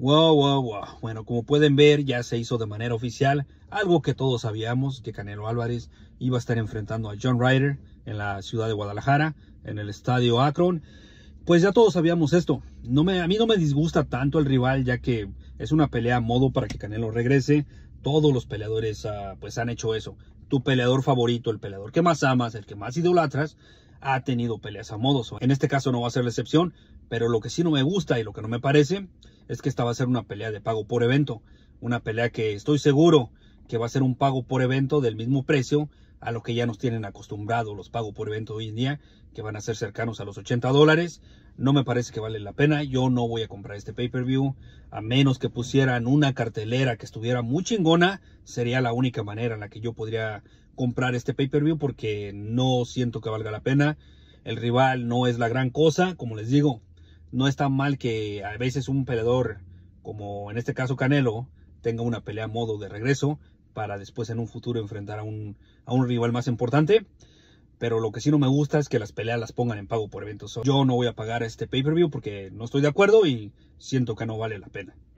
Wow, wow, wow. Bueno, como pueden ver, ya se hizo de manera oficial algo que todos sabíamos, que Canelo Álvarez iba a estar enfrentando a John Ryder en la ciudad de Guadalajara, en el estadio Akron. Pues ya todos sabíamos esto. No me, a mí no me disgusta tanto el rival, ya que es una pelea a modo para que Canelo regrese. Todos los peleadores ah, pues han hecho eso. Tu peleador favorito, el peleador que más amas, el que más idolatras, ha tenido peleas a modo En este caso no va a ser la excepción, pero lo que sí no me gusta y lo que no me parece es que esta va a ser una pelea de pago por evento. Una pelea que estoy seguro que va a ser un pago por evento del mismo precio a lo que ya nos tienen acostumbrados los pagos por evento hoy en día, que van a ser cercanos a los 80 dólares. No me parece que vale la pena. Yo no voy a comprar este pay-per-view. A menos que pusieran una cartelera que estuviera muy chingona, sería la única manera en la que yo podría comprar este pay-per-view porque no siento que valga la pena. El rival no es la gran cosa. Como les digo, no está mal que a veces un peleador, como en este caso Canelo, tenga una pelea modo de regreso para después en un futuro enfrentar a un, a un rival más importante. Pero lo que sí no me gusta es que las peleas las pongan en pago por eventos. Yo no voy a pagar este pay-per-view porque no estoy de acuerdo y siento que no vale la pena.